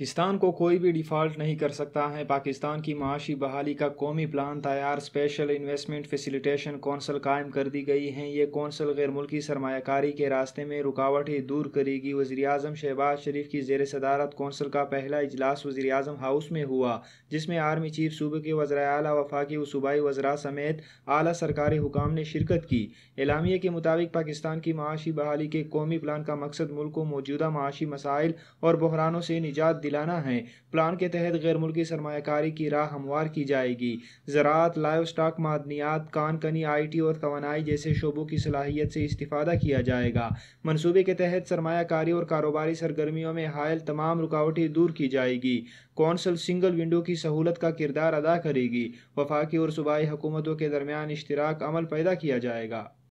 पाकिस्तान को कोई भी डिफॉल्ट नहीं कर सकता है पाकिस्तान की माशी बहाली का कौमी प्लान तैयार स्पेशल इन्वेस्टमेंट फैसिलिटेशन कौंसल कायम कर दी गई है ये कौंसल गैर मुल्की सरमाकारी के रास्ते में रुकावटें दूर करेगी वजी अजम शहबाज शरीफ की जेर सदारत कौंसल का पहला अजलास वजी अजम हाउस में हुआ जिसमें आर्मी चीफ सूबे के वजरा अली वफाकी वूबाई सूबाई वजरा समेत अली सरकारी हुकाम ने शिरकत की एलामिया के मुताबिक पाकिस्तान की माशी बहाली के कौमी प्लान का मकसद मुल्क को मौजूदा माशी मसाइल और बहरानों से निजात दिलाना है प्लान के तहत गैर मुल्की सरमाकारी की राह हमवार की जाएगी ज़रात लाइव स्टाक मादनियात कनी आई टी और तोानाई जैसे शोबों की सलाहियत से इस्तीफादा किया जाएगा मनसूबे के तहत सरमाकारी और कारोबारी सरगर्मियों में हायल तमाम रुकावटें दूर की जाएगी कौंसल सिंगल विंडो की सहूलत का किरदार अदा करेगी वफाकी और सूबाई हुकूमतों के दरमियान इश्तराक अमल पैदा किया जाएगा